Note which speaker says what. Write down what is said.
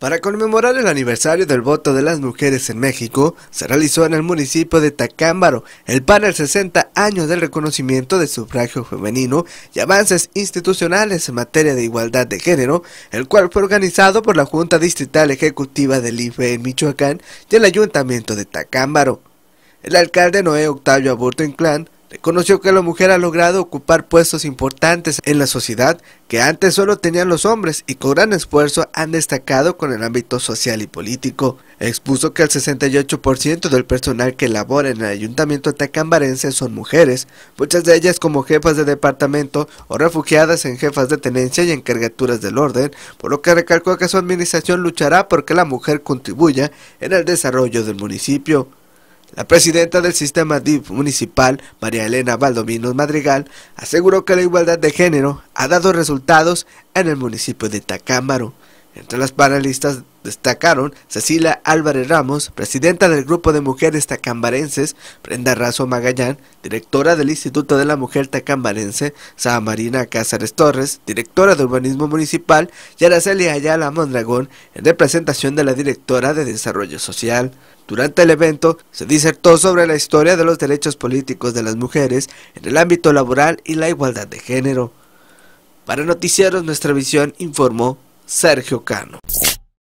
Speaker 1: Para conmemorar el aniversario del voto de las mujeres en México, se realizó en el municipio de Tacámbaro el panel 60 años del reconocimiento del sufragio femenino y avances institucionales en materia de igualdad de género, el cual fue organizado por la Junta Distrital Ejecutiva del IFE en Michoacán y el Ayuntamiento de Tacámbaro. El alcalde Noé Octavio Aburto Inclán Reconoció que la mujer ha logrado ocupar puestos importantes en la sociedad que antes solo tenían los hombres y con gran esfuerzo han destacado con el ámbito social y político. Expuso que el 68% del personal que labora en el ayuntamiento tacambarense son mujeres, muchas de ellas como jefas de departamento o refugiadas en jefas de tenencia y encargaturas del orden, por lo que recalcó que su administración luchará porque la mujer contribuya en el desarrollo del municipio. La presidenta del sistema DIF municipal, María Elena Valdominos Madrigal, aseguró que la igualdad de género ha dado resultados en el municipio de Tacámaro. Entre las panelistas Destacaron Cecilia Álvarez Ramos, presidenta del Grupo de Mujeres Tacambarenses, Brenda Razo Magallán, directora del Instituto de la Mujer Tacambarense, Sara Marina Cáceres Torres, directora de Urbanismo Municipal, y Araceli Ayala Mondragón, en representación de la directora de Desarrollo Social. Durante el evento se disertó sobre la historia de los derechos políticos de las mujeres en el ámbito laboral y la igualdad de género. Para Noticieros Nuestra Visión informó Sergio Cano.